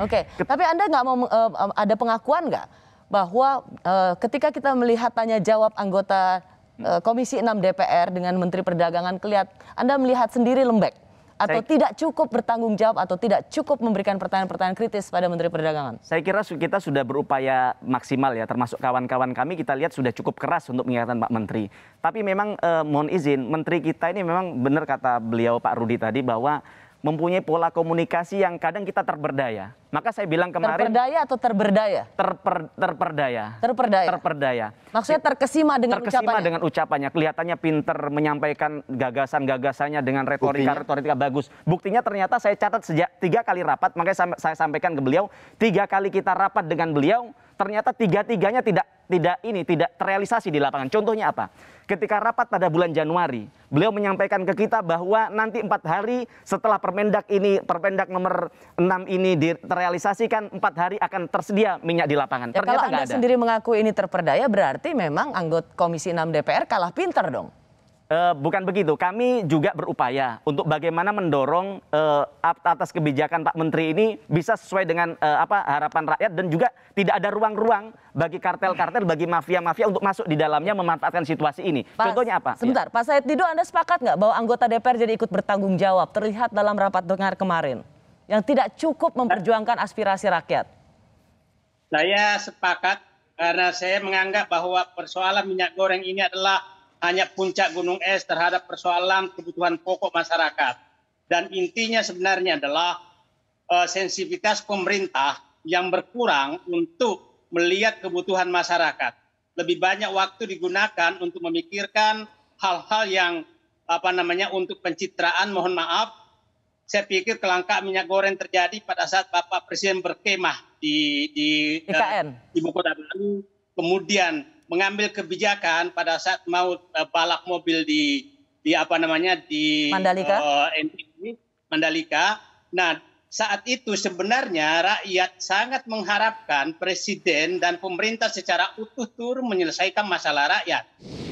Oke, okay. tapi Anda nggak mau uh, ada pengakuan nggak bahwa uh, ketika kita melihat tanya jawab anggota uh, Komisi 6 DPR dengan Menteri Perdagangan kelihat Anda melihat sendiri lembek atau saya, tidak cukup bertanggung jawab atau tidak cukup memberikan pertanyaan-pertanyaan kritis pada Menteri Perdagangan? Saya kira kita sudah berupaya maksimal ya, termasuk kawan-kawan kami kita lihat sudah cukup keras untuk mengingatkan Pak Menteri. Tapi memang eh, mohon izin, Menteri kita ini memang benar kata beliau Pak Rudi tadi bahwa mempunyai pola komunikasi yang kadang kita terberdaya. Maka saya bilang kemarin terberdaya atau terberdaya? Terper, terperdaya. Terperdaya. Terperdaya. Maksudnya terkesima dengan terkesima ucapannya. dengan ucapannya, kelihatannya pinter menyampaikan gagasan-gagasannya dengan retorika-retorika bagus. Buktinya ternyata saya catat sejak tiga kali rapat, makanya saya sampaikan ke beliau, tiga kali kita rapat dengan beliau, ternyata tiga-tiganya tidak tidak ini tidak terrealisasi di lapangan. Contohnya apa? Ketika rapat pada bulan Januari, beliau menyampaikan ke kita bahwa nanti empat hari setelah Permendak ini Permendak nomor 6 ini terrealisasikan empat hari akan tersedia minyak di lapangan. Ya, ternyata kalau Anda ada. sendiri mengaku ini terperdaya berarti memang anggota Komisi 6 DPR kalah pinter dong. Uh, bukan begitu, kami juga berupaya untuk bagaimana mendorong uh, atas kebijakan Pak Menteri ini bisa sesuai dengan uh, apa harapan rakyat dan juga tidak ada ruang-ruang bagi kartel-kartel, bagi mafia-mafia untuk masuk di dalamnya memanfaatkan situasi ini. Pak, Contohnya apa? Sebentar, ya. Pak Said Dido, Anda sepakat nggak bahwa anggota DPR jadi ikut bertanggung jawab terlihat dalam rapat dengar kemarin yang tidak cukup memperjuangkan aspirasi rakyat? Saya sepakat karena saya menganggap bahwa persoalan minyak goreng ini adalah hanya puncak gunung es terhadap persoalan kebutuhan pokok masyarakat. Dan intinya sebenarnya adalah uh, sensitivitas pemerintah yang berkurang untuk melihat kebutuhan masyarakat. Lebih banyak waktu digunakan untuk memikirkan hal-hal yang apa namanya untuk pencitraan mohon maaf saya pikir kelangkaan minyak goreng terjadi pada saat Bapak Presiden berkemah di di IKN. E uh, eh, ibu kota baru kemudian mengambil kebijakan pada saat mau eh, balap mobil di di apa namanya di Mandalika. Uh, eh, NTT, Mandalika. Nah, saat itu sebenarnya rakyat sangat mengharapkan presiden dan pemerintah secara utuh turun menyelesaikan masalah rakyat.